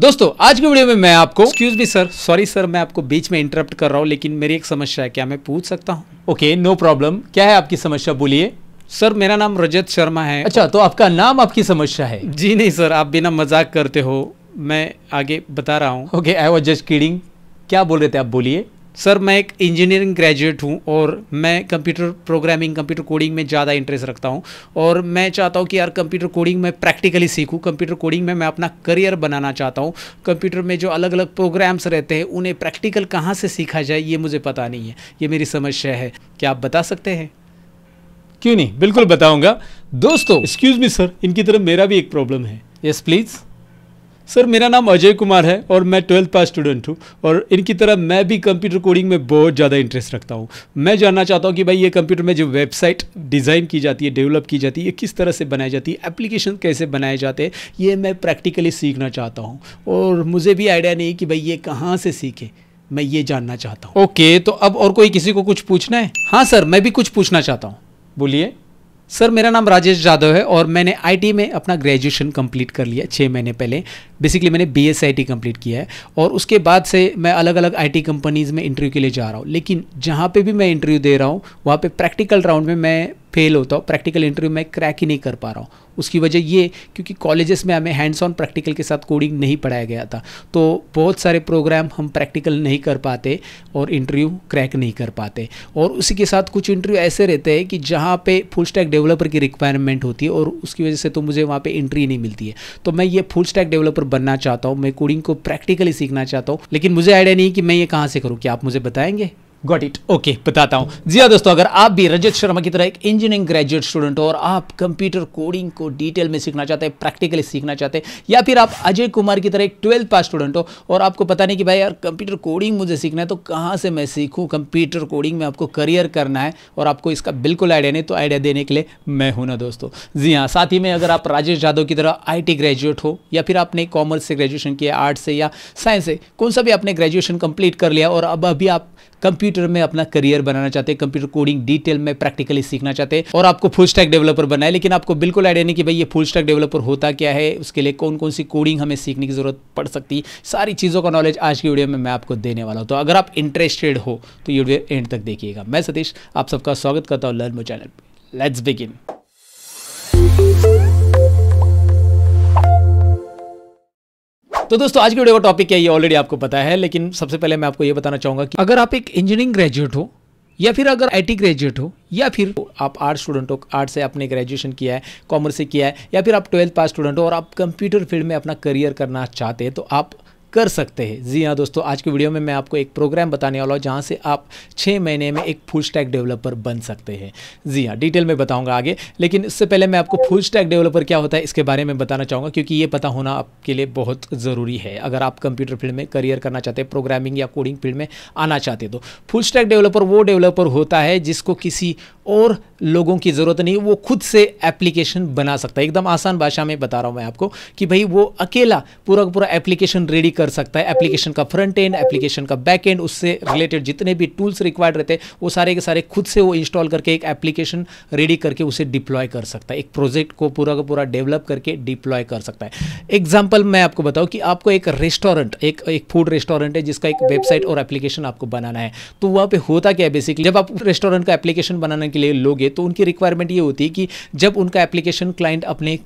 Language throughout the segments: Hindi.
दोस्तों आज के वीडियो में मैं आपको एक्सक्यूज भी सर सॉरी सर मैं आपको बीच में इंटरप्ट कर रहा हूँ लेकिन मेरी एक समस्या है क्या मैं पूछ सकता हूँ ओके नो प्रॉब्लम क्या है आपकी समस्या बोलिए सर मेरा नाम रजत शर्मा है अच्छा तो आपका नाम आपकी समस्या है जी नहीं सर आप बिना मजाक करते हो मैं आगे बता रहा हूँ okay I was just kidding क्या बोल रहे थे आप बोलिए सर मैं एक इंजीनियरिंग ग्रेजुएट हूँ और मैं कंप्यूटर प्रोग्रामिंग कंप्यूटर कोडिंग में ज़्यादा इंटरेस्ट रखता हूँ और मैं चाहता हूँ कि यार कंप्यूटर कोडिंग में प्रैक्टिकली सीखूँ कंप्यूटर कोडिंग में मैं अपना करियर बनाना चाहता हूँ कंप्यूटर में जो अलग अलग प्रोग्राम्स रहते हैं उन्हें प्रैक्टिकल कहाँ से सीखा जाए ये मुझे पता नहीं है ये मेरी समस्या है क्या आप बता सकते हैं क्यों नहीं बिल्कुल बताऊँगा दोस्तों एक्सक्यूज़ मी सर इनकी तरफ मेरा भी एक प्रॉब्लम है यस yes, प्लीज़ सर मेरा नाम अजय कुमार है और मैं ट्वेल्थ पास स्टूडेंट हूँ और इनकी तरह मैं भी कंप्यूटर कोडिंग में बहुत ज़्यादा इंटरेस्ट रखता हूँ मैं जानना चाहता हूँ कि भाई ये कंप्यूटर में जो वेबसाइट डिज़ाइन की जाती है डेवलप की जाती है ये किस तरह से बनाई जाती है एप्लीकेशन कैसे बनाए जाते हैं ये मैं प्रैक्टिकली सीखना चाहता हूँ और मुझे भी आइडिया नहीं कि भाई ये कहाँ से सीखे मैं ये जानना चाहता हूँ ओके okay, तो अब और कोई किसी को कुछ पूछना है हाँ सर मैं भी कुछ पूछना चाहता हूँ बोलिए सर मेरा नाम राजेश यादव है और मैंने आईटी में अपना ग्रेजुएशन कंप्लीट कर लिया छः महीने पहले बेसिकली मैंने बी एस कंप्लीट किया है और उसके बाद से मैं अलग अलग आई कंपनीज़ में इंटरव्यू के लिए जा रहा हूँ लेकिन जहाँ पर भी मैं इंटरव्यू दे रहा हूँ वहाँ पर प्रैक्टिकल राउंड में मैं फेल होता हूँ प्रैक्टिकल इंटरव्यू मैं क्रैक ही नहीं कर पा रहा हूँ उसकी वजह ये क्योंकि कॉलेजेस में हमें हैंड्स ऑन प्रैक्टिकल के साथ कोडिंग नहीं पढ़ाया गया था तो बहुत सारे प्रोग्राम हम प्रैक्टिकल नहीं कर पाते और इंटरव्यू क्रैक नहीं कर पाते और उसी के साथ कुछ इंटरव्यू ऐसे रहते हैं कि जहाँ पे फुल स्टैक डेवलपर की रिक्वायरमेंट होती है और उसकी वजह से तो मुझे वहाँ पर इंट्री नहीं मिलती है तो मैं ये फुल स्टैक डेवलपर बनना चाहता हूँ मैं कोडिंग को प्रैक्टिकली सीखना चाहता हूँ लेकिन मुझे आइडिया नहीं कि मैं ये कहाँ से करूँ क्या आप मुझे बताएंगे गॉट इट ओके बताता हूँ जी हाँ दोस्तों अगर आप भी रजत शर्मा की तरह एक इंजीनियरिंग ग्रेजुएट स्टूडेंट हो और आप कंप्यूटर कोडिंग को डिटेल में सीखना चाहते हैं प्रैक्टिकली सीखना चाहते हैं या फिर आप अजय कुमार की तरह एक ट्वेल्थ पास स्टूडेंट हो और आपको पता नहीं कि भाई यार कंप्यूटर कोडिंग मुझे सीखना है तो कहाँ से मैं सीखूँ कंप्यूटर कोडिंग में आपको करियर करना है और आपको इसका बिल्कुल आइडिया नहीं तो आइडिया देने के लिए मैं हूँ ना दोस्तों जी हाँ साथ ही में अगर आप राजेश जाधव की तरह आई ग्रेजुएट हो या फिर आपने कॉमर्स से ग्रेजुएशन किया आर्ट्स से या साइंस से कौन सा भी आपने ग्रेजुएशन कंप्लीट कर लिया और अब अभी आप कंप्यूटर कंप्यूटर में अपना करियर बनाना चाहते हैं कंप्यूटर कोडिंग डिटेल में प्रैक्टिकली सीखना चाहते हैं और आपको फुल स्टैक डेवलपर बनना है लेकिन आपको बिल्कुल आइडिया नहीं कि भाई ये फुल स्टैक डेवलपर होता क्या है उसके लिए कौन कौन सी कोडिंग हमें सीखने की जरूरत पड़ सकती है सारी चीज़ों का नॉलेज आज की वीडियो में मैं आपको देने वाला हूँ तो अगर आप इंटरेस्टेड हो तो ये वीडियो एंड तक देखिएगा मैं सतीश आप सबका स्वागत करता हूँ लर्न मो चैनल लेट्स बिगिन तो दोस्तों आज की वीडियो का टॉपिक क्या ये ऑलरेडी आपको पता है लेकिन सबसे पहले मैं आपको ये बताना चाहूँगा कि अगर आप एक इंजीनियरिंग ग्रेजुएट हो या फिर अगर आईटी ग्रेजुएट हो या फिर आप आर्ट स्टूडेंट हो आर्ट से आपने ग्रेजुएशन किया है कॉमर्स से किया है या फिर आप ट्वेल्थ पास स्टूडेंट हो और आप कंप्यूटर फील्ड में अपना करियर करना चाहते हैं तो आप कर सकते हैं जी हाँ दोस्तों आज की वीडियो में मैं आपको एक प्रोग्राम बताने वाला हूँ जहाँ से आप छः महीने में एक फुल स्टैक डेवलपर बन सकते हैं जी हाँ डिटेल में बताऊँगा आगे लेकिन इससे पहले मैं आपको फुल स्टैक डेवलपर क्या होता है इसके बारे में बताना चाहूँगा क्योंकि ये पता होना आपके लिए बहुत ज़रूरी है अगर आप कंप्यूटर फील्ड में करियर करना चाहते हैं प्रोग्रामिंग या कोडिंग फील्ड में आना चाहते हैं तो फुल स्टैक डेवलपर वो डेवलपर होता है जिसको किसी और लोगों की ज़रूरत नहीं वो खुद से एप्लीकेशन बना सकता है एकदम आसान भाषा में बता रहा हूँ मैं आपको कि भाई वो अकेला पूरा पूरा एप्लीकेशन रेडी कर सकता है एप्लीकेशन का फ्रंट एंड एप्लीकेशन का बैक एंड उससे रिलेटेड जितने भी टूल्स रिक्वायर्ड रहते हैं वो सारे के सारे खुद से वो इंस्टॉल करके एक एप्लीकेशन रेडी करके उसे डिप्लॉय कर सकता है एक प्रोजेक्ट को पूरा का पूरा डेवलप करके डिप्लॉय कर सकता है एग्जाम्पल मैं आपको बताऊँ कि आपको एक रेस्टोरेंट एक एक फूड रेस्टोरेंट है जिसका एक वेबसाइट और एप्लीकेशन आपको बनाना है तो वहाँ पर होता क्या है बेसिकली जब आप रेस्टोरेंट का एप्लीकेशन बनाने के लिए लोगे तो उनकी रिक्वायरमेंट ये होती है कि जब उनका एप्लीकेशन क्लाइंट अपने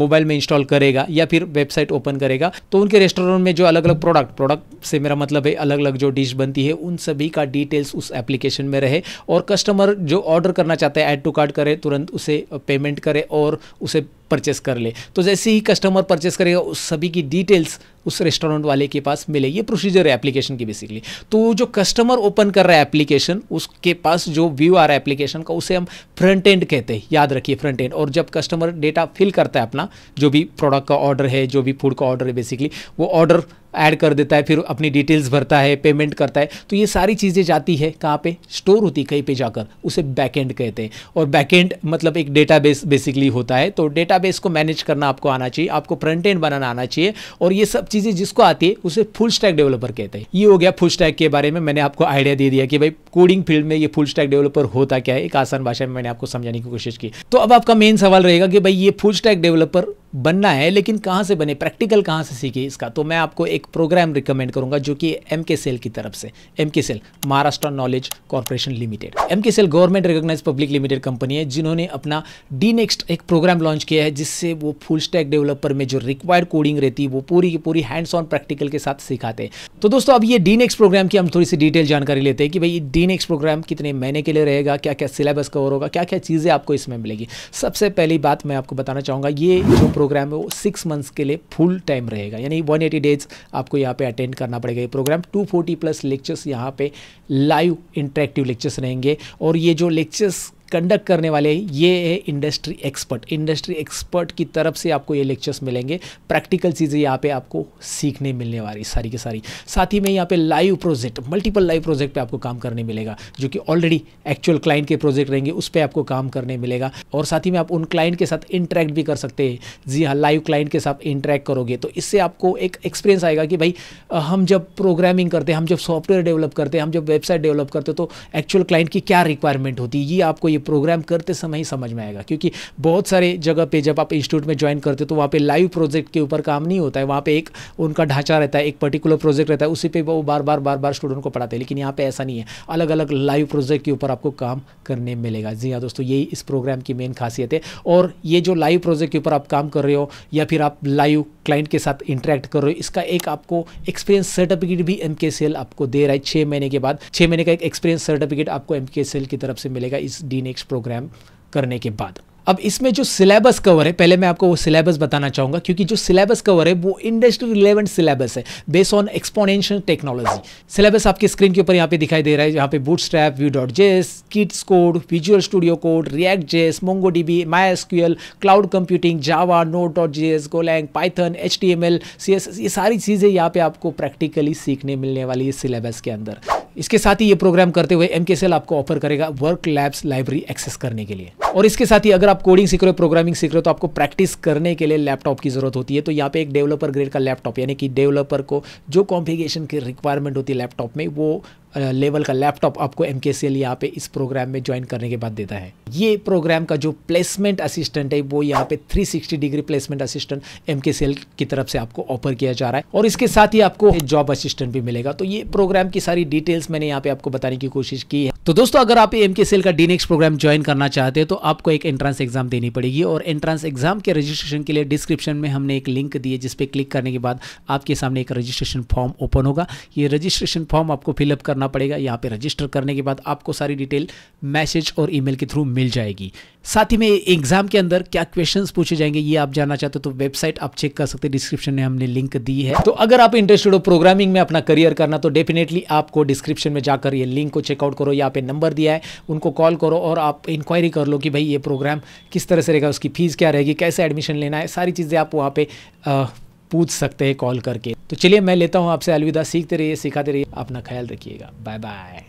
मोबाइल में इंस्टॉल करेगा या फिर वेबसाइट ओपन करेगा तो उनके रेस्टोरेंट में जो अलग अलग प्रोडक्ट प्रोडक्ट से मेरा मतलब है अलग अलग जो डिश बनती है उन सभी का डिटेल्स उस एप्लीकेशन में रहे और कस्टमर जो ऑर्डर करना चाहता है ऐड टू कार्ड करे तुरंत उसे पेमेंट करे और उसे परचेस कर ले तो जैसे ही कस्टमर परचेस करेगा उस सभी की डिटेल्स उस रेस्टोरेंट वाले के पास मिले ये प्रोसीजर है एप्लीकेशन की बेसिकली तो जो कस्टमर ओपन कर रहा है एप्लीकेशन उसके पास जो व्यू आ रहा है एप्लीकेशन का उसे हम फ्रंट एंड कहते हैं याद रखिए फ्रंट एंड और जब कस्टमर डेटा फिल करता है अपना जो भी प्रोडक्ट का ऑर्डर है जो भी फूड का ऑर्डर है बेसिकली वो ऑर्डर ऐड कर देता है फिर अपनी डिटेल्स भरता है पेमेंट करता है तो ये सारी चीज़ें जाती है कहाँ पे स्टोर होती है कहीं पे जाकर उसे बैकएंड कहते हैं और बैकएंड मतलब एक डेटाबेस बेसिकली होता है तो डेटाबेस को मैनेज करना आपको आना चाहिए आपको फ्रंट एंड बनाना आना चाहिए और ये सब चीज़ें जिसको आती है उसे फुल स्टैक डेवलपर कहते हैं ये हो गया फुल स्टैक के बारे में मैंने आपको आइडिया दे दिया कि भाई कोडिंग फील्ड में ये फुल स्टैक डेवलपर होता क्या है एक आसान भाषा में मैंने आपको समझाने की कोशिश की तो अब आपका मेन सवाल रहेगा कि भाई ये फुल स्टैक डेवलपर बनना है लेकिन कहाँ से बने प्रैक्टिकल कहाँ से सीखे इसका तो मैं आपको एक प्रोग्राम रिकमेंड करूँगा जो कि एम के सेल की तरफ से M K CL Maharashtra knowledge corporation limited M K CL government recognise public limited company है जिन्होंने अपना डी नेक्स्ट एक प्रोग्राम लॉन्च किया है जिससे वो फुल स्टैक डेवलपर में जो रिक्वायर्ड कोडिंग रहती है वो पूरी की पूरी हैंड्स ऑन प्रैक्टिकल के साथ सिखाते हैं तो दोस्तों अब ये डी नेक्स्ट प्रोग्राम की हम थोड़ी सी डिटेल जानकारी लेते हैं कि भाई डी नेक्स्ट प्रोग्राम कितने महीने के लिए रहेगा क्या क्या सिलेबस कवर होगा क्या क्या चीज़ें आपको इसमें मिलेगी सबसे पहली बात मैं आपको बताना चाहूँगा ये जो प्रोग्राम है वो सिक्स मंथ्स के लिए फुल टाइम रहेगा यानी 180 डेज आपको यहाँ पे अटेंड करना पड़ेगा ये प्रोग्राम 240 प्लस लेक्चर्स यहाँ पे लाइव इंटरेक्टिव लेक्चर्स रहेंगे और ये जो लेक्चर्स कंडक्ट करने वाले ये है इंडस्ट्री एक्सपर्ट इंडस्ट्री एक्सपर्ट की तरफ से आपको ये लेक्चर्स मिलेंगे प्रैक्टिकल चीज़ें यहाँ पे आपको सीखने मिलने वाली सारी की सारी साथ ही में यहाँ पे live project multiple live project पे आपको काम करने मिलेगा जो कि ऑलरेडी एक्चुअल क्लाइंट के प्रोजेक्ट रहेंगे उस पर आपको काम करने मिलेगा और साथ ही में आप उन क्लाइंट के साथ इंटरेक्ट भी कर सकते हैं जी हाँ लाइव क्लाइंट के साथ इंटरेक्ट करोगे तो इससे आपको एक एक्सपीरियंस आएगा कि भाई हम जब प्रोग्रामिंग करते हैं हम जब सॉफ्टवेयर डेवलप करते हैं हम जब वेबसाइट डेवलप करते हैं तो एक्चुअल क्लाइंट की क्या रिक्वायरमेंट होती है ये आपको ये प्रोग्राम करते समय ही समझ में आएगा क्योंकि बहुत सारे जगह पे जब आप इंस्टीट्यूट में ज्वाइन करते हो तो वहाँ पे लाइव प्रोजेक्ट के ऊपर काम नहीं होता है वहाँ पे एक उनका ढांचा रहता है एक पर्टिकुलर प्रोजेक्ट रहता है उसी पर वो बार बार बार बार स्टूडेंट को पढ़ाते हैं लेकिन यहाँ पर ऐसा नहीं है अलग अलग लाइव प्रोजेक्ट के ऊपर आपको काम करने मिलेगा जी हाँ दोस्तों यही इस प्रोग्राम की मेन खासियत है और ये जो लाइव प्रोजेक्ट के ऊपर आप काम कर रहे हो या फिर आप लाइव क्लाइंट के साथ इंटरेक्ट कर रहे हो इसका एक आपको एक्सपीरियंस सर्टिफिकेट भी एम आपको दे रहा है छः महीने के बाद छः महीने का एक एक्सपीरियंस सर्टिफिकेट आपको एम की तरफ से मिलेगा इस डी नेक्स्ट प्रोग्राम करने के बाद अब इसमें जो सिलेबस कवर है पहले मैं आपको वो सिलेबस बताना चाहूँगा क्योंकि जो सिलेबस कवर है वो इंडस्ट्री रिलेवेंट सिलेबस है base on exponential technology syllabus आपकी स्क्रीन के ऊपर यहाँ पे दिखाई दे रहा है यहाँ पे bootstrap Vue dot JS kits code visual studio code React JS Mongo DB My SQL cloud computing Java Node dot JS Golang Python H T M L C S ये सारी चीज़ें यहाँ पे आपको प्रैक्टिकली सीखने मिलने वाली है सिलेबस के अंदर इसके साथ ही ये प्रोग्राम करते हुए एम आपको ऑफर करेगा वर्क लैब्स लाइब्रेरी एक्सेस करने के लिए और इसके साथ ही अगर आप कोडिंग सीख रहे हो प्रोग्रामिंग सीख रहे हो तो आपको प्रैक्टिस करने के लिए लैपटॉप की जरूरत होती है तो यहाँ पे एक डेवलपर ग्रेड का लैपटॉप यानी कि डेवलपर को जो कॉम्प्लिकेशन की रिक्वायरमेंट होती है लैपटॉप में वो लेवल का लैपटॉप आपको एम के सी एल यहाँ पे इस प्रोग्राम में ज्वाइन करने के बाद देता है ये प्रोग्राम का जो प्लेसमेंट असिस्टेंट है वो यहाँ पे 360 डिग्री प्लेसमेंट असिस्टेंट एम के सी एल की तरफ से आपको ऑफर किया जा रहा है और इसके साथ ही आपको जॉब असिस्टेंट भी मिलेगा तो ये प्रोग्राम की सारी डिटेल्स मैंने यहाँ पे आपको बताने की कोशिश की है तो दोस्तों अगर आप एम के सेल का डी प्रोग्राम ज्वाइन करना चाहते हैं तो आपको एक एंट्रेंस एग्जाम देनी पड़ेगी और एंट्रेंस एग्जाम के रजिस्ट्रेशन के लिए डिस्क्रिप्शन में हमने एक लिंक दिए जिसपे क्लिक करने के बाद आपके सामने एक रजिस्ट्रेशन फॉर्म ओपन होगा ये रजिस्ट्रेशन फॉर्म आपको फिलअप करना पड़ेगा यहाँ पर रजिस्टर करने के बाद आपको सारी डिटेल मैसेज और ई के थ्रू मिल जाएगी साथ ही में एग्ज़ाम के अंदर क्या क्वेश्चंस पूछे जाएंगे ये आप जानना चाहते हो तो वेबसाइट आप चेक कर सकते हैं डिस्क्रिप्शन में हमने लिंक दी है तो अगर आप इंटरेस्टेड हो प्रोग्रामिंग में अपना करियर करना तो डेफिनेटली आपको डिस्क्रिप्शन में जाकर ये लिंक को चेकआउट करो यहाँ पे नंबर दिया है उनको कॉल करो और आप इंक्वायरी कर लो कि भाई ये प्रोग्राम किस तरह से रहेगा उसकी फ़ीस क्या रहेगी कैसे एडमिशन लेना है सारी चीज़ें आप वहाँ पर पूछ सकते हैं कॉल करके तो चलिए मैं लेता हूँ आपसे अलविदा सीखते रहिए सिखाते रहिए अपना ख्याल रखिएगा बाय बाय